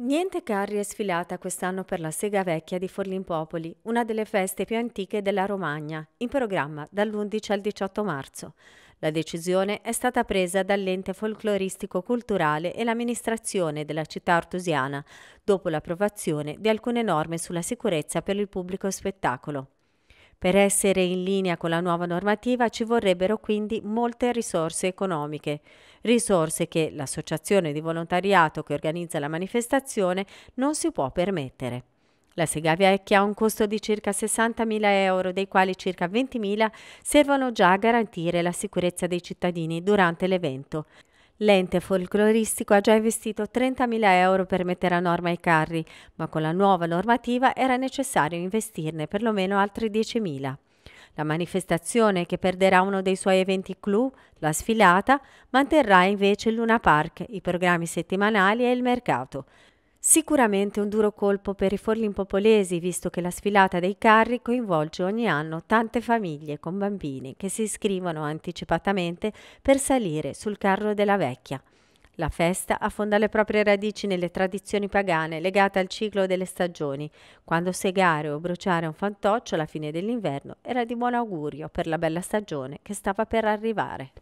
Niente carri è sfilata quest'anno per la Sega Vecchia di Forlimpopoli, una delle feste più antiche della Romagna, in programma dall'11 al 18 marzo. La decisione è stata presa dall'ente folcloristico-culturale e l'amministrazione della città artusiana, dopo l'approvazione di alcune norme sulla sicurezza per il pubblico spettacolo. Per essere in linea con la nuova normativa ci vorrebbero quindi molte risorse economiche, risorse che l'associazione di volontariato che organizza la manifestazione non si può permettere. La sega Vecchia ha un costo di circa 60.000 euro, dei quali circa 20.000 servono già a garantire la sicurezza dei cittadini durante l'evento. L'ente folcloristico ha già investito 30.000 euro per mettere a norma i carri, ma con la nuova normativa era necessario investirne perlomeno altri 10.000. La manifestazione, che perderà uno dei suoi eventi clou, la sfilata, manterrà invece il Luna Park, i programmi settimanali e il mercato. Sicuramente un duro colpo per i forlimpopolesi, visto che la sfilata dei carri coinvolge ogni anno tante famiglie con bambini che si iscrivono anticipatamente per salire sul carro della vecchia. La festa affonda le proprie radici nelle tradizioni pagane legate al ciclo delle stagioni, quando segare o bruciare un fantoccio alla fine dell'inverno era di buon augurio per la bella stagione che stava per arrivare.